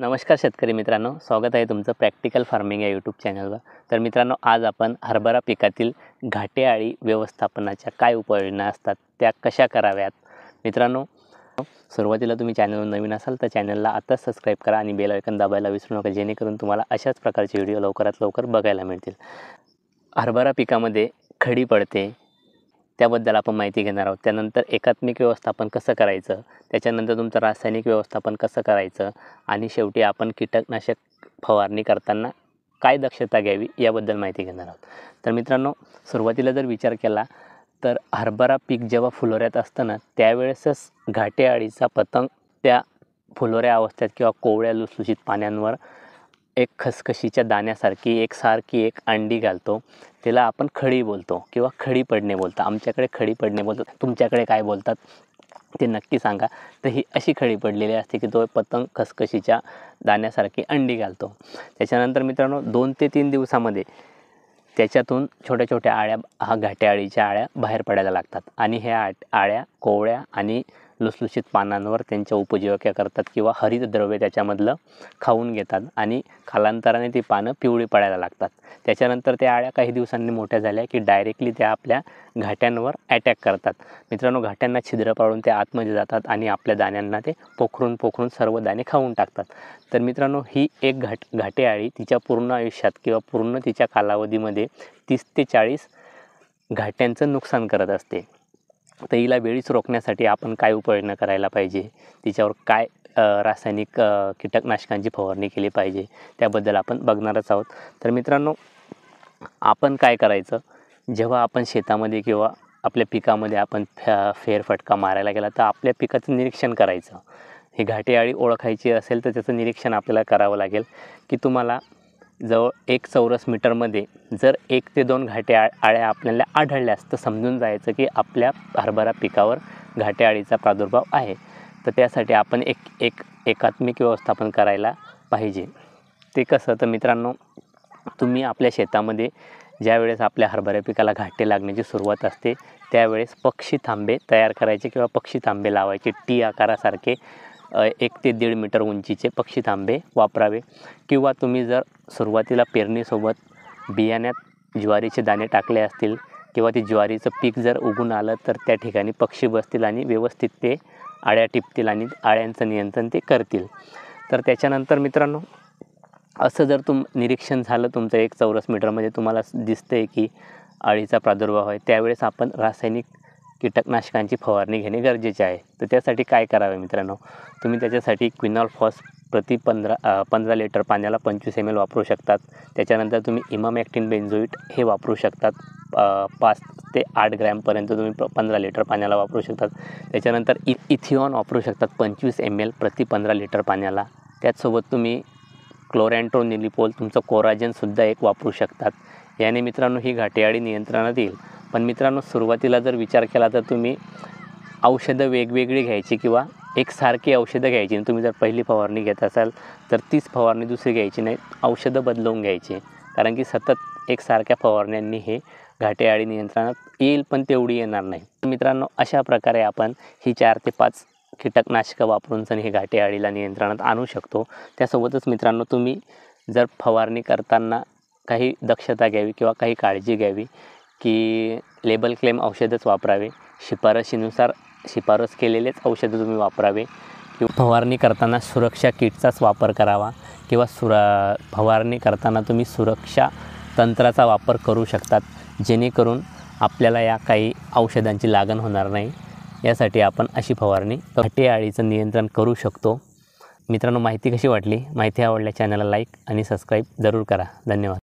नमस्कार शेतकरी मित्रांनो स्वागत आहे तुमचं प्रॅक्टिकल फार्मिंग या यूट्यूब चॅनलवर तर मित्रांनो आज आपण हरभरा पिकातील घाटेआळी व्यवस्थापनाच्या काय उपाययोजना असतात त्या कशा कराव्यात मित्रांनो सुरुवातीला तुम्ही चॅनलवर नवीन असाल तर चॅनलला आताच सबस्क्राईब करा आणि बेल आयकन दाबायला विसरू नका जेणेकरून तुम्हाला अशाच प्रकारचे व्हिडिओ लवकरात लवकर बघायला मिळतील हरभरा पिकामध्ये खडी पडते त्याबद्दल आपण माहिती घेणार आहोत त्यानंतर एकात्मिक व्यवस्थापन कसं करायचं त्याच्यानंतर तुमचं रासायनिक व्यवस्थापन कसं करायचं आणि शेवटी आपण कीटकनाशक फवारणी करताना काय दक्षता घ्यावी याबद्दल माहिती घेणार आहोत तर मित्रांनो सुरुवातीला जर विचार केला तर हरभरा पीक जेव्हा फुलोऱ्यात असतं ना त्यावेळेसच घाटे अळीचा पतंग त्या फुलोऱ्या अवस्थेत किंवा कोवळ्या लुसलुशीत पाण्यांवर एक खसखशीच्या दाण्यासारखी एकसारखी एक अंडी घालतो त्याला आपण खडी बोलतो किंवा खडी पडणे बोलतो आमच्याकडे खडी पडणे बोलतो तुमच्याकडे काय बोलतात ते नक्की सांगा तर ही अशी खडी पडलेली असते की तो पतंग खसखशीच्या दाण्यासारखी अंडी घालतो त्याच्यानंतर मित्रांनो दोन ते तीन दिवसामध्ये त्याच्यातून छोट्या छोट्या आळ्या हा घाट्या आळ्या बाहेर पडायला लागतात आणि ह्या आट आळ्या कोवळ्या आणि लुसलुशीत पानांवर त्यांच्या उपजीविका करतात किंवा हरितद्रव्य त्याच्यामधलं खाऊन घेतात आणि कालांतराने ती पानं पिवळी पडायला लागतात त्याच्यानंतर त्या आळ्या काही दिवसांनी मोठ्या झाल्या की डायरेक्टली त्या आपल्या घाट्यांवर अटॅक करतात मित्रांनो घाट्यांना छिद्र पाडून ते आतमध्ये जातात आणि आपल्या दाण्यांना ते पोखरून पोखरून सर्व दाणे खाऊन टाकतात तर मित्रांनो ही एक घाट घाटे आळी तिच्या पूर्ण आयुष्यात किंवा पूर्ण तिच्या कालावधीमध्ये तीस ते चाळीस घाट्यांचं नुकसान करत असते तर हिला वेळीच रोखण्यासाठी आपण काय उपाययोजना करायला पाहिजे तिच्यावर काय रासायनिक कीटकनाशकांची फवारणी केली पाहिजे त्याबद्दल आपण बघणारच आहोत तर मित्रांनो आपण काय करायचं जेव्हा आपण शेतामध्ये किंवा आपल्या पिकामध्ये आपण फ्या फेरफटका मारायला गेला तर आपल्या पिकाचं निरीक्षण करायचं ही घाटेआळी ओळखायची असेल तर त्याचं निरीक्षण आपल्याला करावं लागेल की तुम्हाला जवळ एक चौरस मीटरमध्ये जर एक ते दोन घाटे आ आळ्या आपल्याला आढळल्यास तर समजून जायचं की आपल्या हरभरा पिकावर घाटेआळीचा प्रादुर्भाव आहे तर त्यासाठी आपण एक एक एकात्मिक व्यवस्थापन करायला पाहिजे ते कसं तर मित्रांनो तुम्ही आपल्या शेतामध्ये ज्यावेळेस आपल्या हरभऱ्या पिकाला घाटे लागण्याची सुरुवात असते त्यावेळेस पक्षी थांबे तयार करायचे किंवा पक्षी थांबे लावायचे टी आकारासारखे एक ते दीड मीटर उंचीचे पक्षी तांबे वापरावे किंवा तुम्ही जर सुरुवातीला पेरणीसोबत बियाण्यात ज्वारीचे दाणे टाकले असतील किंवा ते ज्वारीचं पीक जर उगून आलं तर त्या ठिकाणी पक्षी बसतील आणि व्यवस्थित ते आळ्या टिपतील आणि आळ्यांचं नियंत्रण ते करतील तर त्याच्यानंतर मित्रांनो असं जर तुम निरीक्षण झालं तुमचं एक चौरस मीटरमध्ये तुम्हाला दिसतं आहे की अळीचा प्रादुर्भाव आहे त्यावेळेस आपण रासायनिक कीटकनाशकांची फवारणी घेणे गरजेचे आहे तर त्यासाठी काय करावे मित्रांनो तुम्ही त्याच्यासाठी क्विनॉल फॉस प्रति पंधरा पंधरा लिटर पाण्याला पंचवीस एम एल वापरू शकतात त्याच्यानंतर तुम्ही इमामॅक्टिन बेन्झोईट हे वापरू शकतात पाच ते आठ ग्रॅमपर्यंत तुम्ही प पंधरा लिटर पाण्याला वापरू शकतात त्याच्यानंतर इ इथिऑन वापरू शकतात पंचवीस एम एल प्रति पंधरा लिटर पाण्याला त्याचसोबत तुम्ही क्लोरॅन्ट्रोनिलिपोल तुमचं कोराजनसुद्धा एक वापरू शकतात याने मित्रांनो ही घाटेआडी नियंत्रणात येईल पण मित्रांनो सुरुवातीला जर विचार केला तर तुम्ही औषधं वेगवेगळी घ्यायची किंवा एकसारखी औषधं घ्यायची तुम्ही जर पहिली फवारणी घेत असाल तर तीच फवारणी दुसरी घ्यायची नाही औषधं बदलवून घ्यायची कारण की सतत एकसारख्या फवारण्यांनी हे घाटेआळी नियंत्रणात येईल पण तेवढी येणार नाही मित्रांनो अशा प्रकारे आपण ही चार ते पाच कीटकनाशकं वापरून सण हे आळीला नियंत्रणात आणू शकतो त्यासोबतच मित्रांनो तुम्ही जर फवारणी करताना काही दक्षता घ्यावी किंवा काही काळजी घ्यावी की लेबल क्लेम औषधच वापरावे शिफारशीनुसार शिफारस केलेलेच औषधं तुम्ही वापरावे किंवा फवारणी करताना सुरक्षा किटचाच वापर करावा किंवा सुरा फवारणी करताना तुम्ही सुरक्षा तंत्राचा वापर करू शकतात जेणेकरून आपल्याला या काही औषधांची लागण होणार नाही यासाठी आपण अशी फवारणी घटे आळीचं नियंत्रण करू शकतो मित्रांनो माहिती कशी वाटली माहिती आवडल्या चॅनलला लाईक आणि सबस्क्राईब जरूर करा धन्यवाद